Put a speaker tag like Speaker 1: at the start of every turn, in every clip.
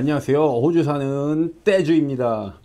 Speaker 1: 안녕하세요. 호주 사는 떼주입니다.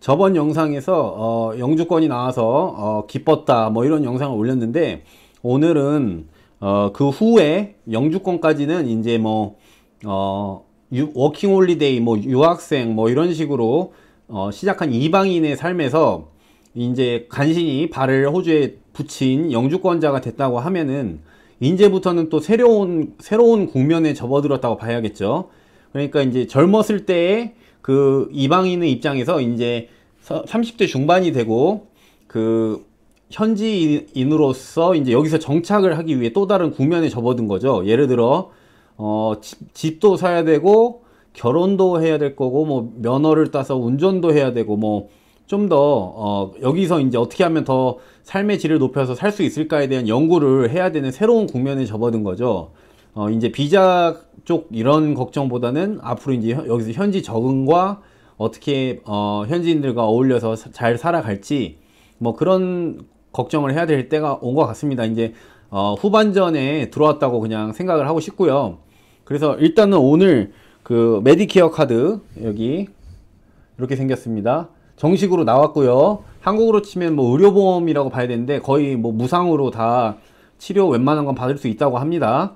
Speaker 1: 저번 영상에서 어, 영주권이 나와서 어, 기뻤다 뭐 이런 영상을 올렸는데 오늘은 어, 그 후에 영주권까지는 이제 뭐 어, 유, 워킹 홀리데이 뭐 유학생 뭐 이런 식으로 어, 시작한 이방인의 삶에서 이제 간신히 발을 호주에 붙인 영주권자가 됐다고 하면은 이제부터는 또 새로운 새로운 국면에 접어들었다고 봐야겠죠. 그러니까 이제 젊었을 때에 그 이방인의 입장에서 이제 30대 중반이 되고 그 현지인으로서 이제 여기서 정착을 하기 위해 또 다른 국면에 접어든 거죠. 예를 들어 어, 집, 도 사야 되고 결혼도 해야 될 거고 뭐 면허를 따서 운전도 해야 되고 뭐 좀 더 어, 여기서 이제 어떻게 하면 더 삶의 질을 높여서 살 수 있을까에 대한 연구를 해야 되는 새로운 국면에 접어든 거죠. 어, 이제 비자 쪽 이런 걱정보다는 앞으로 이제 여기서 현지 적응과 어떻게 어, 현지인들과 어울려서 잘 살아갈지 뭐 그런 걱정을 해야 될 때가 온 것 같습니다. 이제 어, 후반전에 들어왔다고 그냥 생각을 하고 싶고요. 그래서 일단은 오늘 그 메디케어 카드 여기 이렇게 생겼습니다. 정식으로 나왔고요. 한국으로 치면 뭐 의료보험이라고 봐야 되는데 거의 뭐 무상으로 다 치료 웬만한 건 받을 수 있다고 합니다.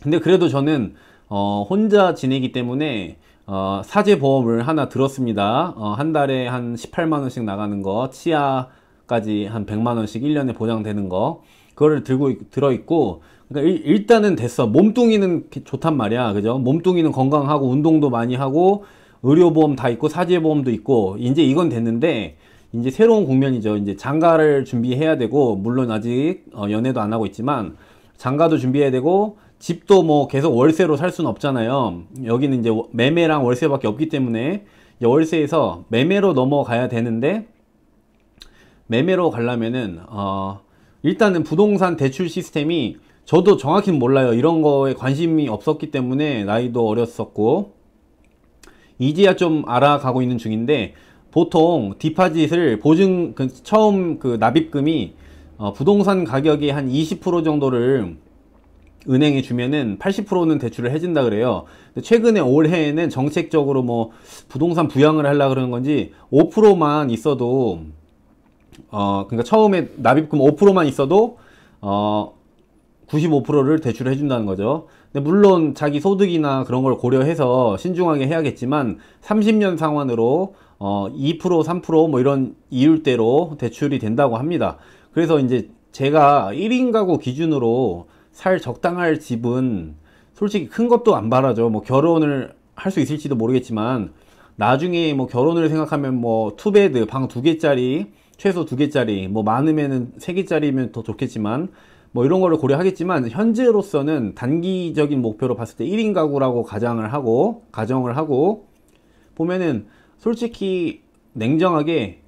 Speaker 1: 근데 그래도 저는 어, 혼자 지내기 때문에 어, 사제 보험을 하나 들었습니다. 어, 한 달에 한 18만 원씩 나가는 거, 치아까지 한 100만 원씩 1년에 보장되는 거, 그거를 들고 들어 있고, 그러니까 일, 단은 됐어. 몸뚱이는 좋단 말이야, 그죠? 몸뚱이는 건강하고 운동도 많이 하고 의료보험 다 있고 사제보험도 있고 이제 이건 됐는데 이제 새로운 국면이죠. 이제 장가를 준비해야 되고 물론 아직 어, 연애도 안 하고 있지만 장가도 준비해야 되고 집도 뭐 계속 월세로 살 수는 없잖아요 여기는 이제 매매랑 월세밖에 없기 때문에 월세에서 매매로 넘어가야 되는데 매매로 가려면은 어 일단은 부동산 대출 시스템이 저도 정확히 몰라요 이런 거에 관심이 없었기 때문에 나이도 어렸었고 이제야 좀 알아가고 있는 중인데 보통 디파짓을 보증 그 처음 그 납입금이 어 부동산 가격의한 20% 정도를 은행에 주면은 80%는 대출을 해준다 그래요. 최근에 올해에는 정책적으로 뭐 부동산 부양을 하려 그러는 건지 5%만 있어도 어 그러니까 처음에 납입금 5%만 있어도 어 95%를 대출을 해준다는 거죠. 근데 물론 자기 소득이나 그런 걸 고려해서 신중하게 해야겠지만 30년 상환으로 어2% 3%뭐 이런 이율대로 대출이 된다고 합니다. 그래서 이제 제가 1인 가구 기준으로 살 적당할 집은 솔직히 큰 것도 안 바라죠. 뭐 결혼을 할 수 있을지도 모르겠지만 나중에 뭐 결혼을 생각하면 뭐 투베드 방 두 개짜리 최소 두 개짜리 뭐 많으면은 세 개짜리면 더 좋겠지만 뭐 이런 거를 고려하겠지만 현재로서는 단기적인 목표로 봤을 때 1인 가구라고 가정을 하고 가정을 하고 보면은 솔직히 냉정하게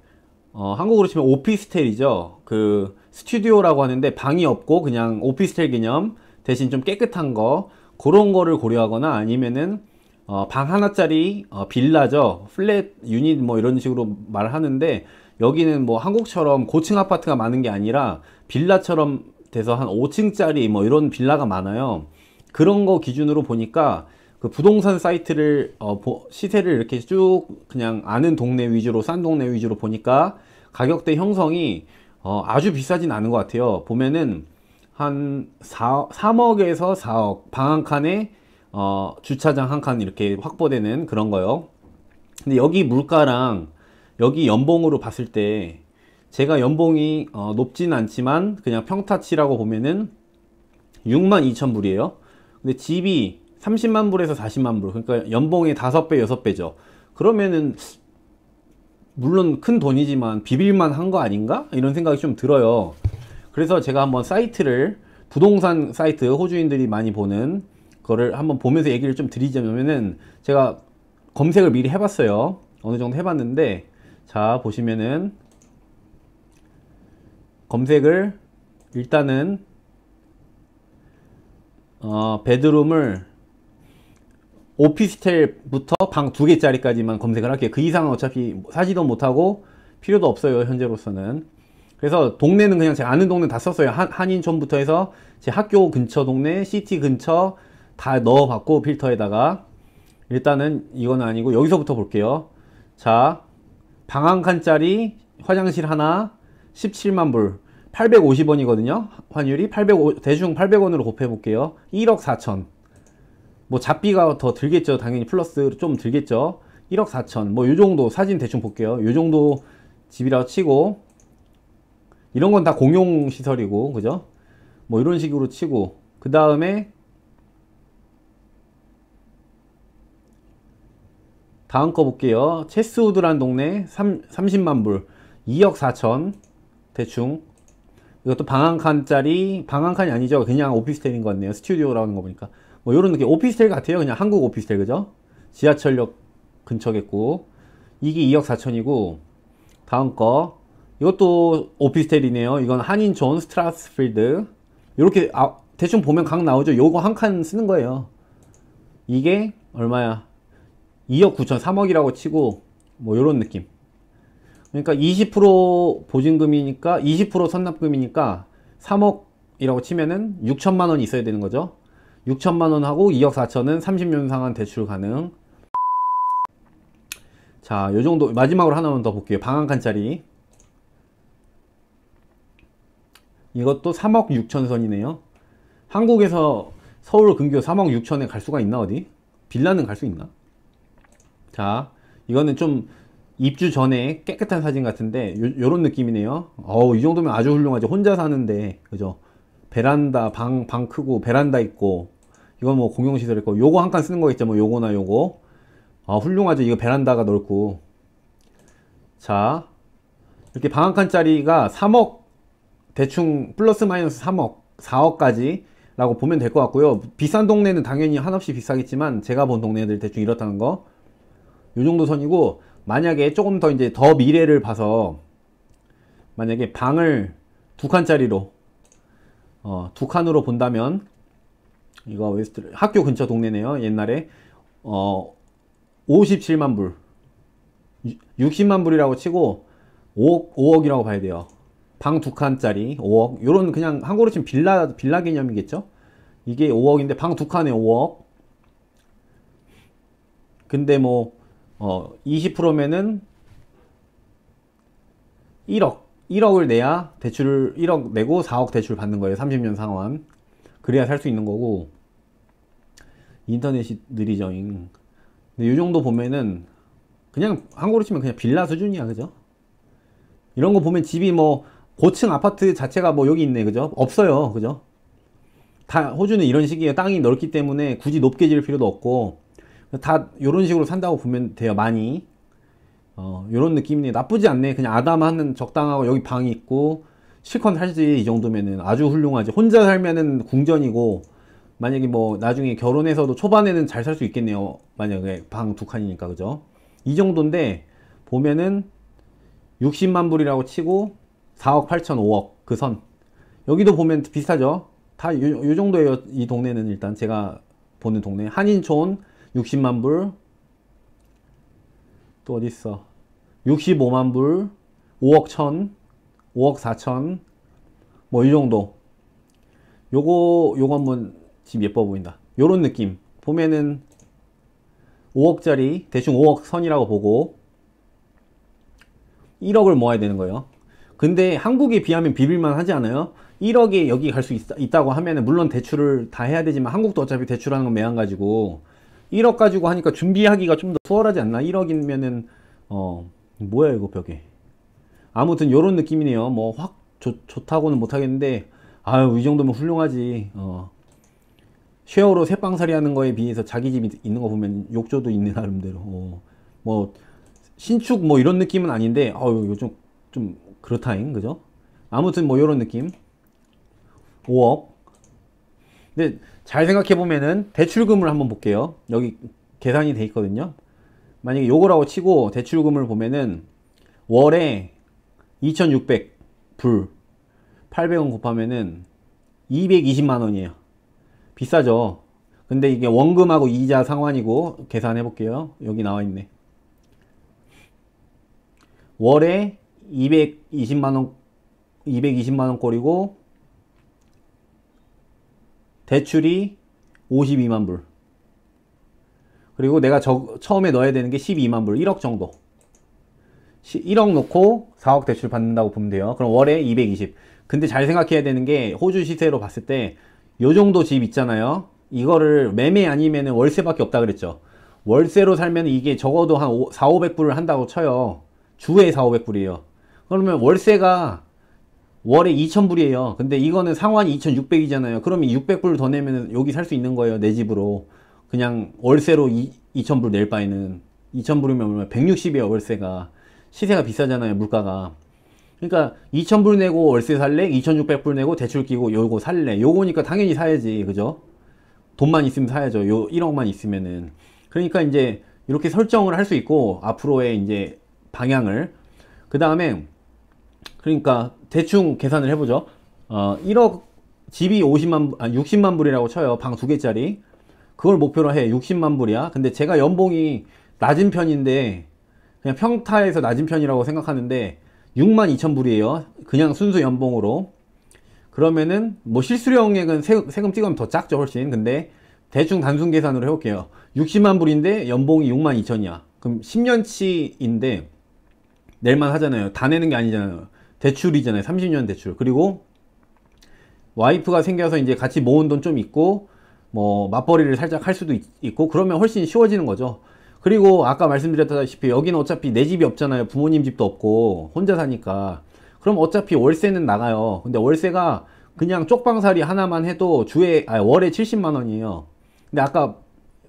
Speaker 1: 어 한국으로 치면 오피스텔이죠. 그 스튜디오라고 하는데 방이 없고 그냥 오피스텔 개념 대신 좀 깨끗한 거 그런 거를 고려하거나 아니면은 어, 방 하나짜리 어, 빌라죠 플랫 유닛 뭐 이런 식으로 말하는데 여기는 뭐 한국처럼 고층 아파트가 많은 게 아니라 빌라처럼 돼서 한 5층짜리 뭐 이런 빌라가 많아요 그런 거 기준으로 보니까 그 부동산 사이트를 어, 시세를 이렇게 쭉 그냥 아는 동네 위주로 싼 동네 위주로 보니까 가격대 형성이 어, 아주 비싸진 않은 것 같아요. 보면은 한 4, 3억에서 4억 방 한 칸에 어, 주차장 한 칸 이렇게 확보되는 그런 거요. 근데 여기 물가랑 여기 연봉으로 봤을 때 제가 연봉이 어, 높진 않지만 그냥 평타치라고 보면은 6만 2천 불이에요. 근데 집이 30만 불에서 40만 불 그러니까 연봉의 5배 6배죠. 그러면은 물론 큰 돈이지만 비빌만 한 거 아닌가? 이런 생각이 좀 들어요. 그래서 제가 한번 사이트를 부동산 사이트 호주인들이 많이 보는 거를 한번 보면서 얘기를 좀 드리자면은 제가 검색을 미리 해봤어요. 어느 정도 해봤는데 자 보시면은 검색을 일단은 어, 베드룸을 오피스텔부터 방 두 개짜리까지만 검색을 할게요. 그 이상은 어차피 사지도 못하고 필요도 없어요. 현재로서는. 그래서 동네는 그냥 제가 아는 동네 다 썼어요. 한, 인촌부터 해서 제 학교 근처 동네, 시티 근처 다 넣어봤고 필터에다가 일단은 이건 아니고 여기서부터 볼게요. 자, 방 한 칸짜리 화장실 하나 17만 불 850원이거든요. 환율이 8 5 0 대충 800원으로 곱해 볼게요. 1억 4천. 뭐 잡비가 더 들겠죠 당연히 플러스 좀 들겠죠 1억 4천 뭐 요정도 사진 대충 볼게요 요정도 집이라고 치고 이런 건 다 공용 시설이고 그죠 뭐 이런 식으로 치고 그 다음에 다음 거 볼게요 체스우드란 동네 3, 30만 불 2억 4천 대충 이것도 방한칸짜리 방한칸이 아니죠 그냥 오피스텔인 것 같네요 스튜디오라는 거 보니까 뭐 이런 느낌 오피스텔 같아요 그냥 한국 오피스텔 그죠 지하철역 근처겠고 이게 2억 4천이고 다음 거 이것도 오피스텔이네요 이건 한인존 스트라스필드 이렇게 아, 대충 보면 각 나오죠 요거 한 칸 쓰는 거예요 이게 얼마야 2억 9천 3억이라고 치고 뭐 이런 느낌 그러니까 20% 보증금이니까 20% 선납금이니까 3억이라고 치면은 6천만 원이 있어야 되는 거죠 6천만 원하고 2억 4천은 30년 상한 대출 가능 자 요정도 마지막으로 하나만 더 볼게요 방한칸짜리 이것도 3억 6천 선이네요 한국에서 서울 근교 3억 6천에 갈 수가 있나 어디? 빌라는 갈 수 있나? 자 이거는 좀 입주 전에 깨끗한 사진 같은데 요, 런 느낌이네요 어우 이 정도면 아주 훌륭하죠 혼자 사는데 그죠 베란다 방, 방 크고 베란다 있고 이건 뭐 공용시설 있고 요거 한 칸 쓰는 거겠죠 뭐 요거나 요거 아 훌륭하죠 이거 베란다가 넓고 자 이렇게 방 한 칸짜리가 3억 대충 플러스 마이너스 3억 4억까지 라고 보면 될 것 같고요 비싼 동네는 당연히 한없이 비싸겠지만 제가 본 동네들 대충 이렇다는 거요 정도 선이고 만약에 조금 더 이제 더 미래를 봐서 만약에 방을 두 칸짜리로 어, 두 칸으로 본다면 이거 웨스트 학교 근처 동네네요. 옛날에 어 57만 불 60만 불이라고 치고 5억, 5억이라고 봐야 돼요. 방 두 칸짜리 5억. 요런 그냥 한국으로 치면 빌라 빌라 개념이겠죠? 이게 5억인데 방 두 칸에 5억. 근데 뭐 어, 20%면은 1억. 1억을 내야 대출을 1억 내고 4억 대출 받는 거예요. 30년 상환. 그래야 살 수 있는 거고 인터넷이 느리죠 근데 이 정도 보면은 그냥 한국으로 치면 그냥 빌라 수준이야, 그죠? 이런 거 보면 집이 뭐 고층 아파트 자체가 뭐 여기 있네, 그죠? 없어요, 그죠? 다 호주는 이런 식이에요. 땅이 넓기 때문에 굳이 높게 지을 필요도 없고 다 이런 식으로 산다고 보면 돼요, 많이. 어, 이런 느낌이 나쁘지 않네. 그냥 아담하는 적당하고 여기 방 있고 실컷 살지이 정도면은 아주 훌륭하지. 혼자 살면은 궁전이고 만약에 뭐 나중에 결혼해서도 초반에는 잘 살 수 있겠네요. 만약에 방 두 칸이니까 그죠? 이 정도인데 보면은 60만 불이라고 치고 4억 8천 5억 그 선. 여기도 보면 비슷하죠. 다 요 정도예요. 이 동네는 일단 제가 보는 동네 한인촌 60만 불. 또어딨어 65만 불, 5억 천, 5억 4천 뭐 이 정도 요거 요거 한번 집 예뻐 보인다 요런 느낌 보면은 5억짜리 대충 5억 선이라고 보고 1억을 모아야 되는 거예요 근데 한국에 비하면 비빌만 하지 않아요? 1억에 여기 갈 수 있다고 하면은 물론 대출을 다 해야 되지만 한국도 어차피 대출하는 건 매한 가지고 1억 가지고 하니까 준비하기가 좀 더 수월하지 않나? 1억이면은 어 뭐야 이거 벽에 아무튼 요런 느낌이네요 뭐 확 좋다고는 못하겠는데 아유 이 정도면 훌륭하지 어. 쉐어로 새빵살이 하는 거에 비해서 자기 집이 있는 거 보면 욕조도 있는 나름대로 어. 뭐 신축 뭐 이런 느낌은 아닌데 아유 요즘 좀 그렇다잉 그죠 아무튼 뭐요런 느낌 5억 근데 잘 생각해 보면은 대출금을 한번 볼게요 여기 계산이 돼 있거든요 만약에 요거라고 치고 대출금을 보면은 월에 2600불 800원 곱하면은 220만원이에요 비싸죠 근데 이게 원금하고 이자 상환이고 계산해 볼게요 여기 나와 있네 월에 220만원 220만원 꼴이고 대출이 52만불 그리고 내가 저, 처음에 넣어야 되는 게 12만 불, 1억 정도. 1억 넣고 4억 대출 받는다고 보면 돼요. 그럼 월에 220. 근데 잘 생각해야 되는 게 호주 시세로 봤을 때 요 정도 집 있잖아요. 이거를 매매 아니면 월세밖에 없다 그랬죠. 월세로 살면 이게 적어도 한 4, 500불을 한다고 쳐요. 주에 4, 500불이에요. 그러면 월세가 월에 2,000불이에요. 근데 이거는 상환이 2,600이잖아요. 그러면 600불 더 내면 여기 살 수 있는 거예요. 내 집으로. 그냥 월세로 2,000불 낼 바에는 2,000불이면 160이에요 월세가 시세가 비싸잖아요 물가가 그러니까 2,000불 내고 월세 살래? 2,600불 내고 대출 끼고 요거 살래? 요거니까 당연히 사야지 그죠? 돈만 있으면 사야죠 요 1억만 있으면은 그러니까 이제 이렇게 설정을 할 수 있고 앞으로의 이제 방향을 그 다음에 그러니까 대충 계산을 해보죠 어 1억 집이 50만 아 60만 불이라고 쳐요 방 두 개짜리 그걸 목표로 해 60만 불이야 근데 제가 연봉이 낮은 편인데 그냥 평타에서 낮은 편이라고 생각하는데 6만 2천 불이에요 그냥 순수 연봉으로 그러면은 뭐 실수령액은 세금 찍으면 더 작죠 훨씬 근데 대충 단순 계산으로 해볼게요 60만 불인데 연봉이 6만 2천이야 그럼 10년치인데 낼만 하잖아요 다 내는 게 아니잖아요 대출이잖아요 30년 대출 그리고 와이프가 생겨서 이제 같이 모은 돈 좀 있고 뭐 맞벌이를 살짝 할 수도 있, 있고 그러면 훨씬 쉬워지는 거죠. 그리고 아까 말씀드렸다시피 여기는 어차피 내 집이 없잖아요. 부모님 집도 없고 혼자 사니까 그럼 어차피 월세는 나가요. 근데 월세가 그냥 쪽방살이 하나만 해도 주에 아 월에 70만 원이에요. 근데 아까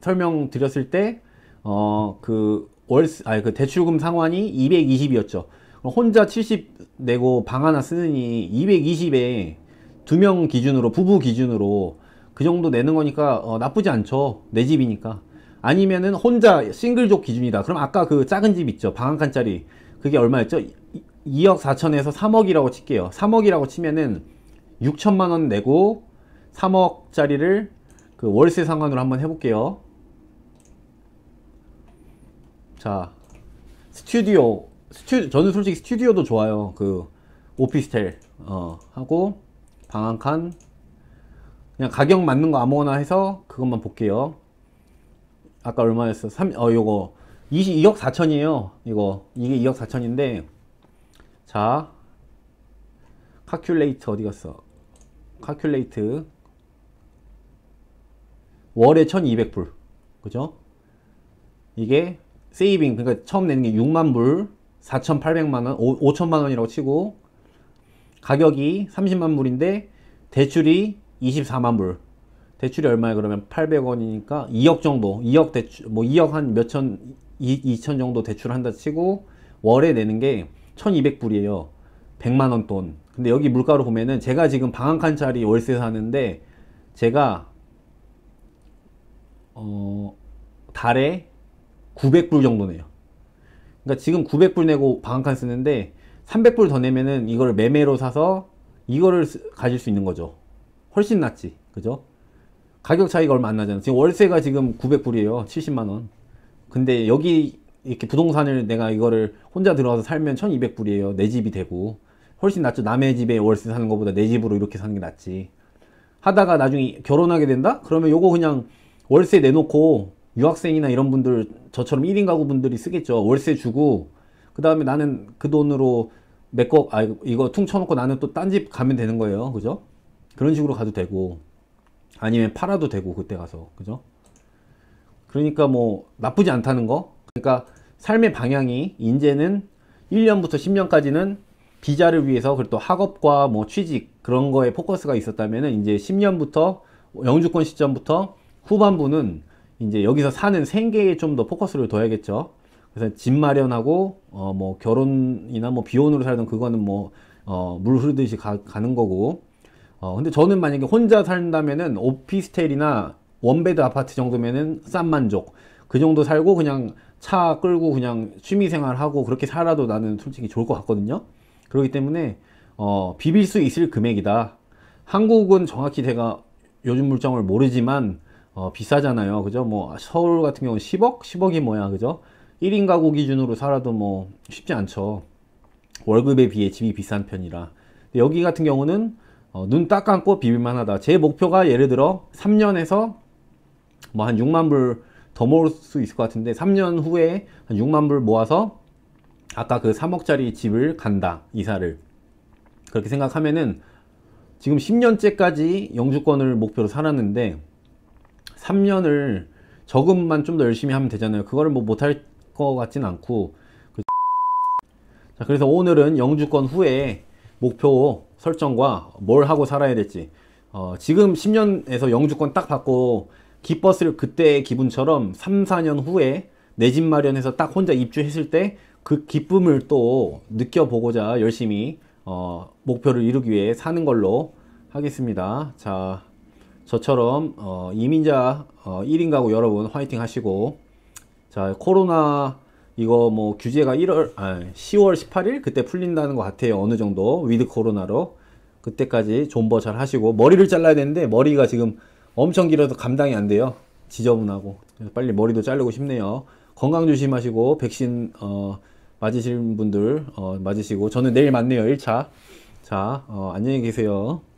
Speaker 1: 설명드렸을 때 어 그 월세 아니 그 대출금 상환이 220이었죠. 혼자 70 내고 방 하나 쓰느니 220에 두 명 기준으로 부부 기준으로 그 정도 내는 거니까 어, 나쁘지 않죠 내 집이니까 아니면은 혼자 싱글족 기준이다 그럼 아까 그 작은 집 있죠 방한 칸짜리 그게 얼마였죠 2억 4천에서 3억이라고 칠게요 3억이라고 치면은 6천만 원 내고 3억짜리를 그 월세 상환으로 한번 해볼게요 자 스튜디오 스튜 저는 솔직히 스튜디오도 좋아요 그 오피스텔 어 하고 방한칸 그냥 가격 맞는 거 아무거나 해서 그것만 볼게요 아까 얼마였어? 3, 어 요거 22억 4천이에요 이거 이게 2억 4천인데 자 카큘레이트 어디 갔어? 카큘레이트 월에 1200불 그죠? 이게 세이빙 그러니까 처음 내는 게 6만불 4800만원 5천만원이라고 치고 가격이 30만불인데 대출이 24만 불. 대출이 얼마야? 그러면 800원이니까 2억 정도. 2억 대출, 뭐 2억 한 몇천, 2천 정도 대출한다 치고 월에 내는 게 1200불이에요. 100만원 돈. 근데 여기 물가로 보면은 제가 지금 방한 칸짜리 월세 사는데 제가 어 달에 900불 정도 내요. 그러니까 지금 900불 내고 방한칸 쓰는데 300불 더 내면은 이걸 매매로 사서 이거를 가질 수 있는 거죠. 훨씬 낫지. 그죠? 가격 차이가 얼마 안 나잖아. 지금 월세가 지금 900불이에요. 70만원. 근데 여기 이렇게 부동산을 내가 이거를 혼자 들어가서 살면 1200불이에요. 내 집이 되고. 훨씬 낫죠. 남의 집에 월세 사는 것보다 내 집으로 이렇게 사는 게 낫지. 하다가 나중에 결혼하게 된다? 그러면 요거 그냥 월세 내놓고 유학생이나 이런 분들 저처럼 1인 가구 분들이 쓰겠죠. 월세 주고 그 다음에 나는 그 돈으로 내거아 이거 퉁쳐놓고 나는 또 딴 집 가면 되는 거예요. 그죠? 그런 식으로 가도 되고 아니면 팔아도 되고 그때 가서 그죠? 그러니까 뭐 나쁘지 않다는 거 그러니까 삶의 방향이 이제는 1년부터 10년까지는 비자를 위해서 그리고 또 학업과 뭐 취직 그런 거에 포커스가 있었다면은 이제 10년부터 영주권 시점부터 후반부는 이제 여기서 사는 생계에 좀 더 포커스를 둬야겠죠. 그래서 집 마련하고 어 뭐 결혼이나 뭐 비혼으로 살던 그거는 뭐물 어 흐르듯이 가, 가는 거고 어, 근데 저는 만약에 혼자 산다면은 오피스텔이나 원베드 아파트 정도면은 싼 만족. 그 정도 살고 그냥 차 끌고 그냥 취미 생활하고 그렇게 살아도 나는 솔직히 좋을 것 같거든요. 그렇기 때문에 어, 비빌 수 있을 금액이다. 한국은 정확히 제가 요즘 물정을 모르지만 어, 비싸잖아요. 그죠? 뭐 서울 같은 경우는 10억? 10억이 뭐야. 그죠? 1인 가구 기준으로 살아도 뭐 쉽지 않죠. 월급에 비해 집이 비싼 편이라. 여기 같은 경우는 어, 눈 딱 감고 비빌만 하다 제 목표가 예를 들어 3년에서 뭐 한 6만 불 더 모을 수 있을 것 같은데 3년 후에 한 6만 불 모아서 아까 그 3억짜리 집을 간다 이사를 그렇게 생각하면은 지금 10년째까지 영주권을 목표로 살았는데 3년을 저금만 좀 더 열심히 하면 되잖아요 그거를 뭐 못할 것 같진 않고 그 자 그래서 오늘은 영주권 후에 목표 설정과 뭘 하고 살아야 될지 어, 지금 10년에서 영주권 딱 받고 기버스를 그때의 기분처럼 3, 4년 후에 내 집 마련해서 딱 혼자 입주했을 때 그 기쁨을 또 느껴보고자 열심히 어, 목표를 이루기 위해 사는 걸로 하겠습니다. 자, 저처럼 어, 이민자 어, 1인 가구 여러분 화이팅 하시고 자 코로나 이거 뭐 규제가 1월 아, 10월 18일 그때 풀린다는 것 같아요. 어느 정도 위드 코로나로 그때까지 존버 잘 하시고 머리를 잘라야 되는데 머리가 지금 엄청 길어도 감당이 안 돼요. 지저분하고 빨리 머리도 자르고 싶네요. 건강 조심하시고 백신 어, 맞으신 분들 어, 맞으시고 저는 내일 맞네요. 1차 자 어, 안녕히 계세요.